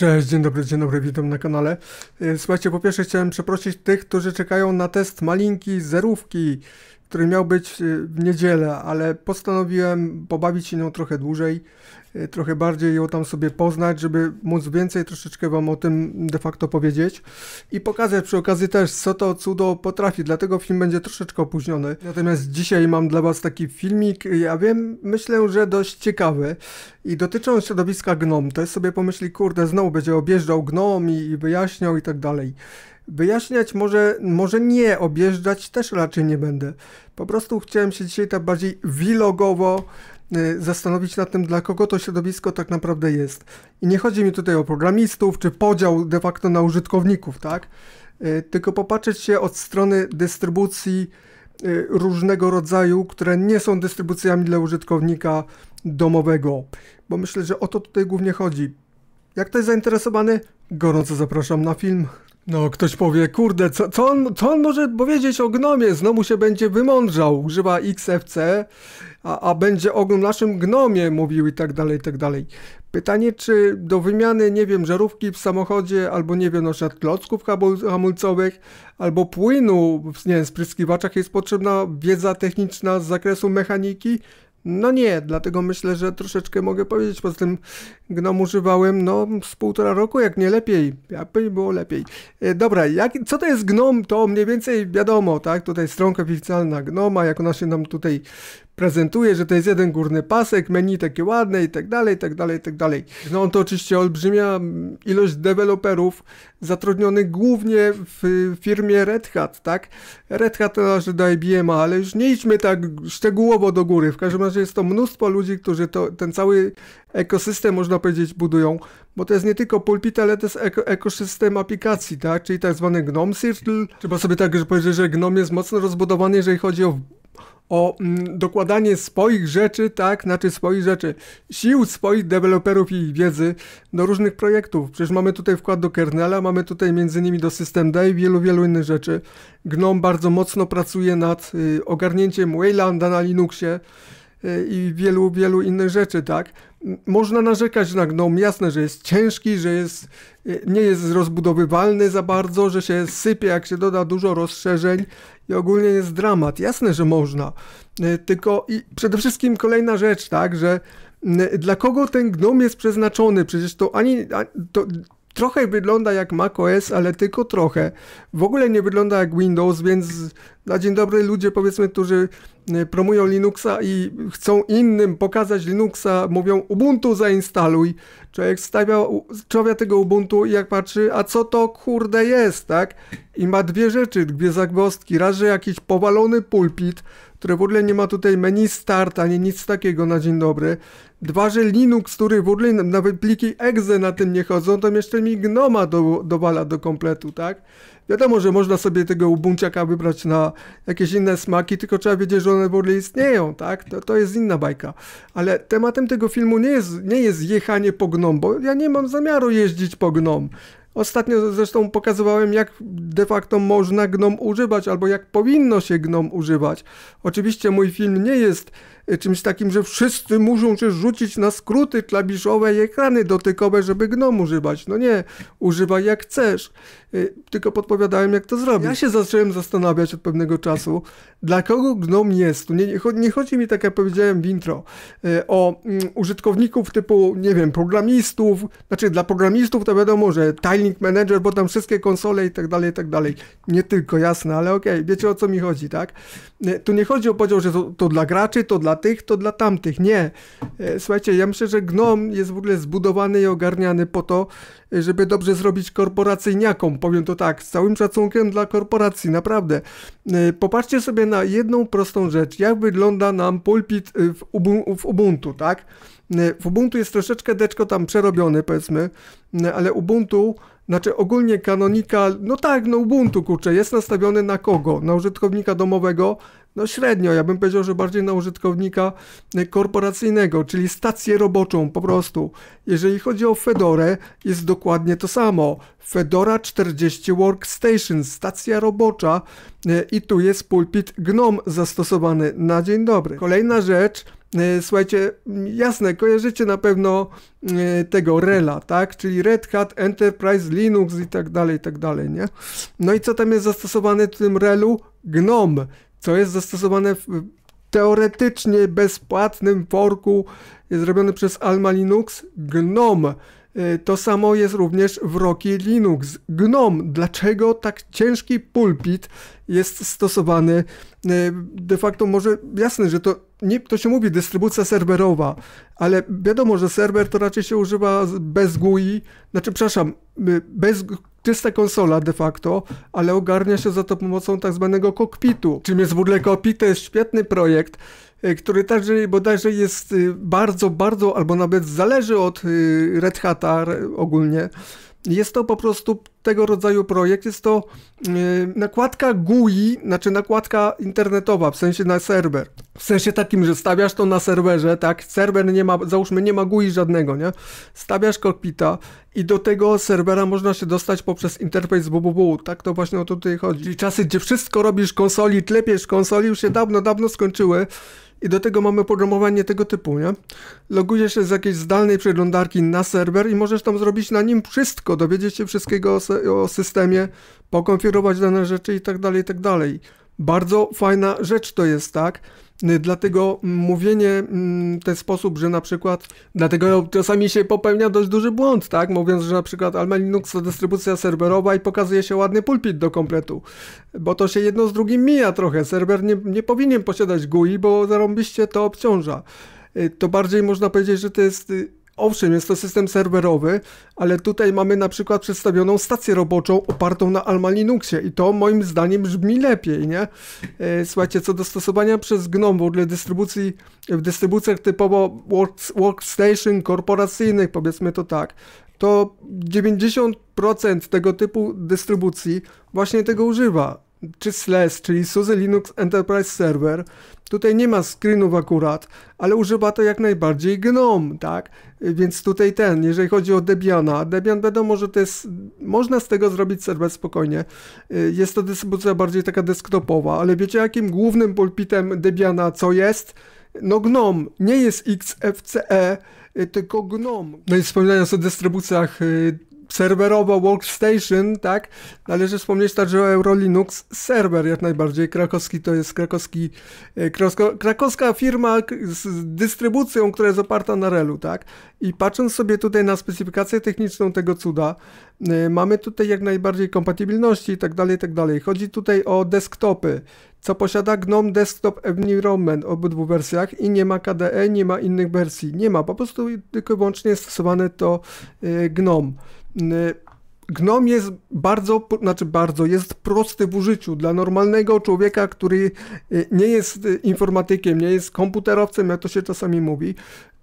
Cześć, dzień dobry, dzień dobry, witam na kanale. E, słuchajcie, po pierwsze chciałem przeprosić tych, którzy czekają na test malinki, zerówki który miał być y, w niedzielę, ale postanowiłem pobawić się nią trochę dłużej, y, trochę bardziej ją tam sobie poznać, żeby móc więcej troszeczkę Wam o tym de facto powiedzieć i pokazać przy okazji też, co to cudo potrafi, dlatego film będzie troszeczkę opóźniony. Natomiast dzisiaj mam dla Was taki filmik, y, ja wiem, myślę, że dość ciekawy i dotyczący środowiska GNOM. To jest sobie pomyśli, kurde, znowu będzie objeżdżał GNOM i wyjaśniał i tak dalej. Wyjaśniać może, może nie, objeżdżać też raczej nie będę. Po prostu chciałem się dzisiaj tak bardziej vlogowo y, zastanowić nad tym, dla kogo to środowisko tak naprawdę jest. I nie chodzi mi tutaj o programistów, czy podział de facto na użytkowników, tak? Y, tylko popatrzeć się od strony dystrybucji y, różnego rodzaju, które nie są dystrybucjami dla użytkownika domowego. Bo myślę, że o to tutaj głównie chodzi. Jak ktoś zainteresowany, gorąco zapraszam na film. No, ktoś powie, kurde, co, co, on, co on może powiedzieć o gnomie? Znowu się będzie wymądrzał, używa XFC, a, a będzie o naszym gnomie mówił i tak dalej, i tak dalej. Pytanie, czy do wymiany, nie wiem, żarówki w samochodzie, albo nie wiem, na klocków hamulcowych, albo płynu w nie wiem, spryskiwaczach jest potrzebna wiedza techniczna z zakresu mechaniki, no nie, dlatego myślę, że troszeczkę mogę powiedzieć, poza tym Gnom używałem no z półtora roku, jak nie lepiej, jakby było lepiej. E, dobra, jak, co to jest Gnom, to mniej więcej wiadomo, tak, tutaj stronka oficjalna Gnoma, jak ona się nam tutaj prezentuje, że to jest jeden górny pasek, menu takie ładne i tak dalej, i tak dalej, i tak dalej. No to oczywiście olbrzymia mm, ilość deweloperów zatrudnionych głównie w firmie Red Hat, tak? Red Hat należy do IBM, ale już nie idźmy tak szczegółowo do góry. W każdym razie jest to mnóstwo ludzi, którzy to, ten cały ekosystem, można powiedzieć, budują, bo to jest nie tylko pulpit, ale to jest eko, ekosystem aplikacji, tak? Czyli tak zwany GNOME Circle. Trzeba sobie także powiedzieć, że GNOME jest mocno rozbudowany, jeżeli chodzi o o mm, dokładanie swoich rzeczy, tak, znaczy swoich rzeczy, sił swoich deweloperów i wiedzy do różnych projektów. Przecież mamy tutaj wkład do kernela, mamy tutaj między innymi do System Day i wielu, wielu innych rzeczy. GNOME bardzo mocno pracuje nad y, ogarnięciem Waylanda na Linuxie y, i wielu, wielu innych rzeczy, tak. Można narzekać na gnom, jasne, że jest ciężki, że jest, y, nie jest rozbudowywalny za bardzo, że się sypie, jak się doda dużo rozszerzeń i ogólnie jest dramat. Jasne, że można. Y, tylko i przede wszystkim kolejna rzecz, tak, że y, dla kogo ten gnom jest przeznaczony? Przecież to ani to, trochę wygląda jak macOS, ale tylko trochę. W ogóle nie wygląda jak Windows, więc na dzień dobry ludzie powiedzmy, którzy e, promują Linuxa i chcą innym pokazać Linuxa, mówią Ubuntu zainstaluj. Człowiek stawia, człowiek tego Ubuntu i jak patrzy, a co to kurde jest, tak? I ma dwie rzeczy, dwie zagwozdki. Raz, że jakiś powalony pulpit, które w ogóle nie ma tutaj menu start, ani nic takiego na dzień dobry. Dwa, że Linux, który w ogóle nawet pliki exe na tym nie chodzą, to jeszcze mi Gnoma do, dowala do kompletu, tak? Wiadomo, że można sobie tego ubunciaka wybrać na jakieś inne smaki, tylko trzeba wiedzieć, że one w ogóle istnieją, tak? To, to jest inna bajka. Ale tematem tego filmu nie jest, nie jest jechanie po gnom, bo ja nie mam zamiaru jeździć po gnom. Ostatnio zresztą pokazywałem, jak de facto można gnom używać, albo jak powinno się gnom używać. Oczywiście mój film nie jest Y, czymś takim, że wszyscy muszą się rzucić na skróty klawiszowe i ekrany dotykowe, żeby GNOME używać. No nie, używaj jak chcesz. Y, tylko podpowiadałem, jak to zrobić. Ja się zacząłem zastanawiać od pewnego czasu, dla kogo GNOME jest. Tu nie, nie chodzi mi, tak jak powiedziałem w intro, y, o mm, użytkowników typu, nie wiem, programistów. Znaczy, dla programistów to wiadomo, że Tiling Manager, bo tam wszystkie konsole i tak dalej, i tak dalej. Nie tylko, jasne, ale okej, okay, wiecie o co mi chodzi, tak? Tu nie chodzi o podział, że to, to dla graczy, to dla tych, to dla tamtych. Nie. E, słuchajcie, ja myślę, że Gnom jest w ogóle zbudowany i ogarniany po to, żeby dobrze zrobić korporacyjniakom. Powiem to tak, z całym szacunkiem dla korporacji, naprawdę. E, popatrzcie sobie na jedną prostą rzecz. Jak wygląda nam pulpit e, w Ubuntu, tak? W Ubuntu jest troszeczkę deczko tam przerobiony, powiedzmy, ale Ubuntu, znaczy ogólnie Canonical, no tak, no Ubuntu, kurczę, jest nastawiony na kogo? Na użytkownika domowego, no średnio, ja bym powiedział, że bardziej na użytkownika e, korporacyjnego, czyli stację roboczą po prostu. Jeżeli chodzi o Fedorę, jest dokładnie to samo. Fedora 40 Workstation, stacja robocza e, i tu jest pulpit GNOME zastosowany na dzień dobry. Kolejna rzecz, e, Słuchajcie, jasne, kojarzycie na pewno tego Rela, tak? Czyli Red Hat, Enterprise, Linux i tak dalej, i tak dalej, nie? No i co tam jest zastosowane w tym Relu? GNOME, co jest zastosowane w teoretycznie bezpłatnym forku zrobiony przez Alma Linux GNOME E, to samo jest również w Rocky Linux. GNOME, dlaczego tak ciężki pulpit jest stosowany? E, de facto może jasne, że to nie, to się mówi dystrybucja serwerowa, ale wiadomo, że serwer to raczej się używa bez GUI, znaczy przepraszam, y, bez czysta konsola de facto, ale ogarnia się za to pomocą tak zwanego kokpitu. Czym jest w ogóle kokpit? To jest świetny projekt, E, który także bodajże jest y, bardzo, bardzo, albo nawet zależy od y, Red Hata ogólnie. Jest to po prostu tego rodzaju projekt, jest to y, nakładka GUI, znaczy nakładka internetowa, w sensie na serwer. W sensie takim, że stawiasz to na serwerze, tak, serwer nie ma, załóżmy, nie ma GUI żadnego, nie? Stawiasz kokpita i do tego serwera można się dostać poprzez interfejs www, tak to właśnie o to tutaj chodzi. Czyli czasy, gdzie wszystko robisz konsoli, klepiesz konsoli, już się dawno, dawno skończyły, i do tego mamy programowanie tego typu, nie? Logujesz się z jakiejś zdalnej przeglądarki na serwer i możesz tam zrobić na nim wszystko, dowiedzieć się wszystkiego o, o systemie, pokonfigurować dane rzeczy i tak dalej, i tak dalej. Bardzo fajna rzecz to jest, tak? Y, dlatego mówienie w mm, ten sposób, że na przykład, dlatego czasami się popełnia dość duży błąd, tak? Mówiąc, że na przykład Alma Linux to dystrybucja serwerowa i pokazuje się ładny pulpit do kompletu, bo to się jedno z drugim mija trochę. Serwer nie, nie powinien posiadać GUI, bo zarąbiście to obciąża. Y, to bardziej można powiedzieć, że to jest y, Owszem, jest to system serwerowy, ale tutaj mamy na przykład przedstawioną stację roboczą opartą na Alma Linuxie i to moim zdaniem brzmi lepiej, nie? E, słuchajcie, co do stosowania przez GNOME w ogóle dystrybucji, w dystrybucjach typowo workstation korporacyjnych, powiedzmy to tak, to 90% tego typu dystrybucji właśnie tego używa czy SLES, czyli SUSE Linux Enterprise Server. Tutaj nie ma screenów akurat, ale używa to jak najbardziej GNOME, tak? Więc tutaj ten, jeżeli chodzi o Debiana, Debian wiadomo, że to jest, można z tego zrobić serwer spokojnie. Y, jest to dystrybucja bardziej taka desktopowa, ale wiecie jakim głównym pulpitem Debiana co jest? No GNOME, nie jest XFCE, y, tylko GNOME. No i wspominając o dystrybucjach y, serwerowo workstation, tak? Należy wspomnieć także o Euro Linux Server, jak najbardziej. Krakowski to jest krakowski, e, krakowska firma z dystrybucją, która jest oparta na Relu, tak? I patrząc sobie tutaj na specyfikację techniczną tego cuda, e, mamy tutaj jak najbardziej kompatybilności i tak dalej, tak dalej. Chodzi tutaj o desktopy, co posiada GNOME Desktop Environment w obydwu wersjach i nie ma KDE, nie ma innych wersji. Nie ma, po prostu tylko i wyłącznie stosowane to e, GNOME. Gnom jest bardzo, znaczy bardzo, jest prosty w użyciu. Dla normalnego człowieka, który y, nie jest y, informatykiem, nie jest komputerowcem, jak to się czasami mówi,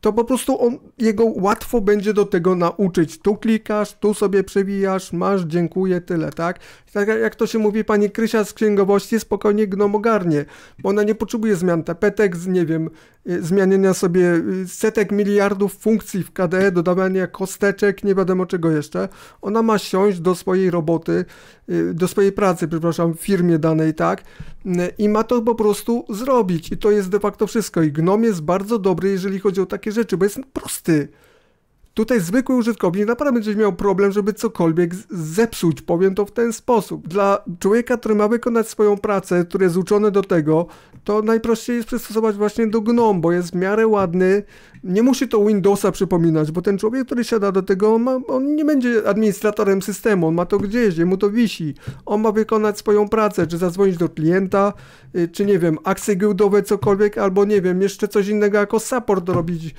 to po prostu on, jego łatwo będzie do tego nauczyć. Tu klikasz, tu sobie przewijasz, masz, dziękuję, tyle, tak? Tak jak to się mówi, pani Krysia z księgowości spokojnie gnomogarnie bo ona nie potrzebuje zmian tapetek, nie wiem, y, zmianienia sobie y, setek miliardów funkcji w KDE, dodawania kosteczek, nie wiadomo czego jeszcze. Ona ma siąść do swojej roboty Y, do swojej pracy, przepraszam, firmie danej, tak? Y, I ma to po prostu zrobić. I to jest de facto wszystko. I Gnom jest bardzo dobry, jeżeli chodzi o takie rzeczy, bo jest prosty. Tutaj zwykły użytkownik naprawdę będzie miał problem, żeby cokolwiek zepsuć, powiem to w ten sposób. Dla człowieka, który ma wykonać swoją pracę, który jest uczony do tego, to najprościej jest przystosować właśnie do GNOME, bo jest w miarę ładny, nie musi to Windowsa przypominać, bo ten człowiek, który siada do tego, on, ma, on nie będzie administratorem systemu, on ma to gdzieś, gdzie mu to wisi. On ma wykonać swoją pracę, czy zadzwonić do klienta, y, czy nie wiem, akcje giełdowe, cokolwiek, albo nie wiem, jeszcze coś innego jako support robić y,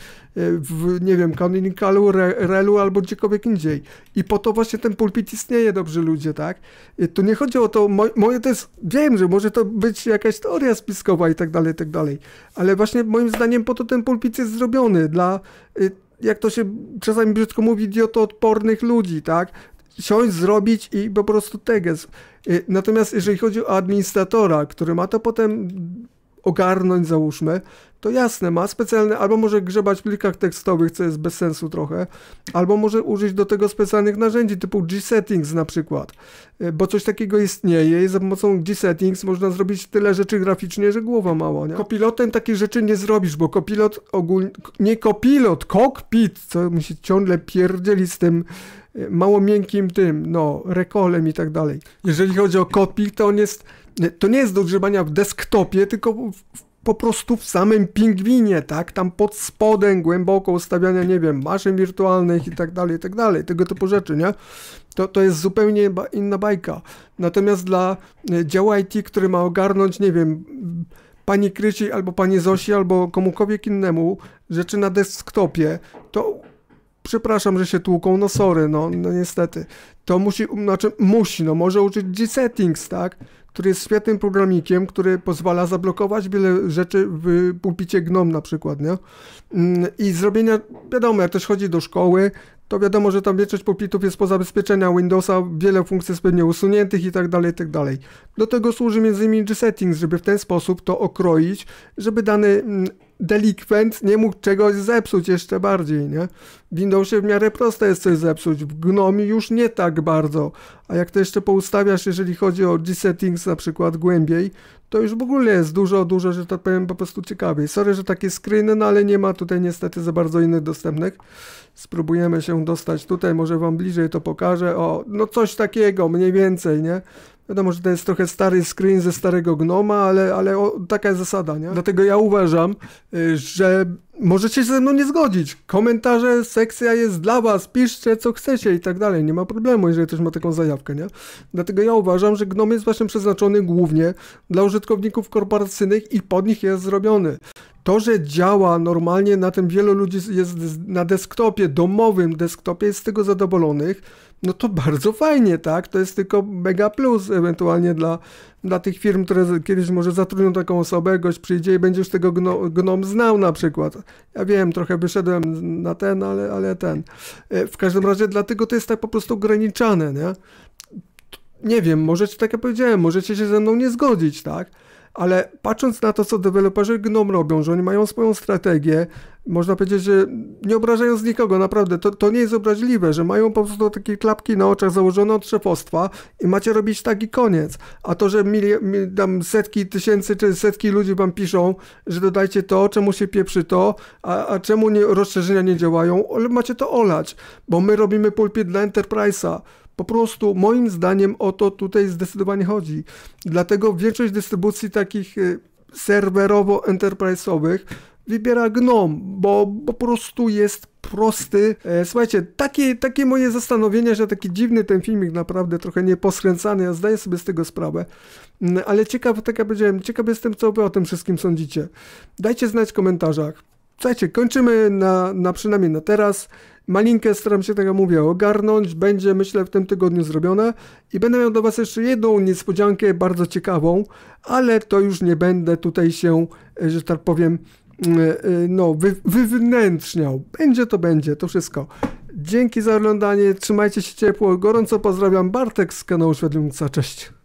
w, nie wiem, canonicalu Relu, u albo gdziekolwiek indziej. I po to właśnie ten pulpit istnieje, dobrzy ludzie, tak? I tu nie chodzi o to, moje, moje to jest, wiem, że może to być jakaś teoria spiskowa i tak dalej, i tak dalej, ale właśnie moim zdaniem po to ten pulpit jest zrobiony dla, y, jak to się czasami brzydko mówi, idiotoodpornych ludzi, tak? siąść, zrobić i po prostu teges. Y, natomiast jeżeli chodzi o administratora, który ma to potem ogarnąć, załóżmy, to jasne, ma specjalne, albo może grzebać w plikach tekstowych, co jest bez sensu trochę, albo może użyć do tego specjalnych narzędzi typu G-Settings na przykład, e, bo coś takiego istnieje i za pomocą G-Settings można zrobić tyle rzeczy graficznie, że głowa mała, nie? Kopilotem takich rzeczy nie zrobisz, bo kopilot ogólnie, nie kopilot, kokpit, co mi się ciągle pierdzieli z tym mało miękkim tym, no, rekolem i tak dalej. Jeżeli chodzi o kopi, to on jest, to nie jest do grzebania w desktopie, tylko w, po prostu w samym pingwinie, tak? Tam pod spodem głęboko ustawiania, nie wiem, maszyn wirtualnych i tak dalej, i tak dalej, tego typu rzeczy, nie? To, to jest zupełnie inna bajka. Natomiast dla e, działu IT, który ma ogarnąć, nie wiem, pani Krysi albo pani Zosi albo komukolwiek innemu rzeczy na desktopie, to przepraszam, że się tłuką, no sorry, no, no niestety. To musi, znaczy musi, no może użyć G-Settings, tak? Który jest świetnym programikiem, który pozwala zablokować wiele rzeczy w pulpicie GNOME na przykład, nie? Mm, I zrobienia, wiadomo, jak też chodzi do szkoły, to wiadomo, że tam większość pulpitów jest poza zabezpieczenia Windowsa, wiele funkcji jest pewnie usuniętych i tak dalej, i tak dalej. Do tego służy między innymi G-Settings, żeby w ten sposób to okroić, żeby dany mm, delikwent nie mógł czegoś zepsuć jeszcze bardziej, nie? W Windowsie w miarę proste jest coś zepsuć, w Gnomi już nie tak bardzo. A jak to jeszcze poustawiasz, jeżeli chodzi o G-settings na przykład głębiej, to już w ogóle jest dużo, dużo, że tak powiem, po prostu ciekawiej. Sorry, że takie screeny, no ale nie ma tutaj niestety za bardzo innych dostępnych. Spróbujemy się dostać tutaj, może wam bliżej to pokażę. O, no coś takiego, mniej więcej, nie? Wiadomo, że to jest trochę stary screen ze starego gnoma, ale, ale o, taka jest zasada, nie? Dlatego ja uważam, y, że możecie się ze mną nie zgodzić. Komentarze, sekcja jest dla was, piszcie co chcecie i tak dalej. Nie ma problemu, jeżeli ktoś ma taką zajawkę, nie? Dlatego ja uważam, że GNOME jest właśnie przeznaczony głównie dla użytkowników korporacyjnych i pod nich jest zrobiony. To, że działa normalnie na tym wielu ludzi jest na desktopie, domowym desktopie, jest z tego zadowolonych, no to bardzo fajnie, tak? To jest tylko mega plus ewentualnie dla, dla tych firm, które kiedyś może zatrudnią taką osobę, gość przyjdzie i będziesz tego gno, gnom znał na przykład. Ja wiem, trochę wyszedłem na ten, ale, ale ten. E, w każdym razie dlatego to jest tak po prostu ograniczane, nie? Nie wiem, możecie, tak jak powiedziałem, możecie się ze mną nie zgodzić, tak? ale patrząc na to, co deweloperzy GNOME robią, że oni mają swoją strategię, można powiedzieć, że nie obrażając nikogo, naprawdę, to, to nie jest obraźliwe, że mają po prostu takie klapki na oczach założone od szefostwa i macie robić tak i koniec. A to, że milie, tam setki tysięcy czy setki ludzi wam piszą, że dodajcie to, czemu się pieprzy to, a, a czemu nie, rozszerzenia nie działają, macie to olać, bo my robimy pulpit dla Enterprise'a po prostu moim zdaniem o to tutaj zdecydowanie chodzi. Dlatego większość dystrybucji takich y, serwerowo-enterprise'owych wybiera GNOME, bo po prostu jest prosty. E, słuchajcie, takie, takie moje zastanowienia, że taki dziwny ten filmik, naprawdę trochę nieposkręcany, ja zdaję sobie z tego sprawę. Mm, ale ciekaw, tak jak powiedziałem, ciekaw jestem, co wy o tym wszystkim sądzicie. Dajcie znać w komentarzach słuchajcie, kończymy na, na przynajmniej na teraz. Malinkę staram się, tak jak mówię, ogarnąć. Będzie, myślę, w tym tygodniu zrobione. I będę miał do Was jeszcze jedną niespodziankę, bardzo ciekawą, ale to już nie będę tutaj się, e, że tak powiem, mm, e, e, no, wywnętrzniał. Będzie to będzie, to wszystko. Dzięki za oglądanie, trzymajcie się ciepło, gorąco pozdrawiam, Bartek z kanału Świadlica, cześć.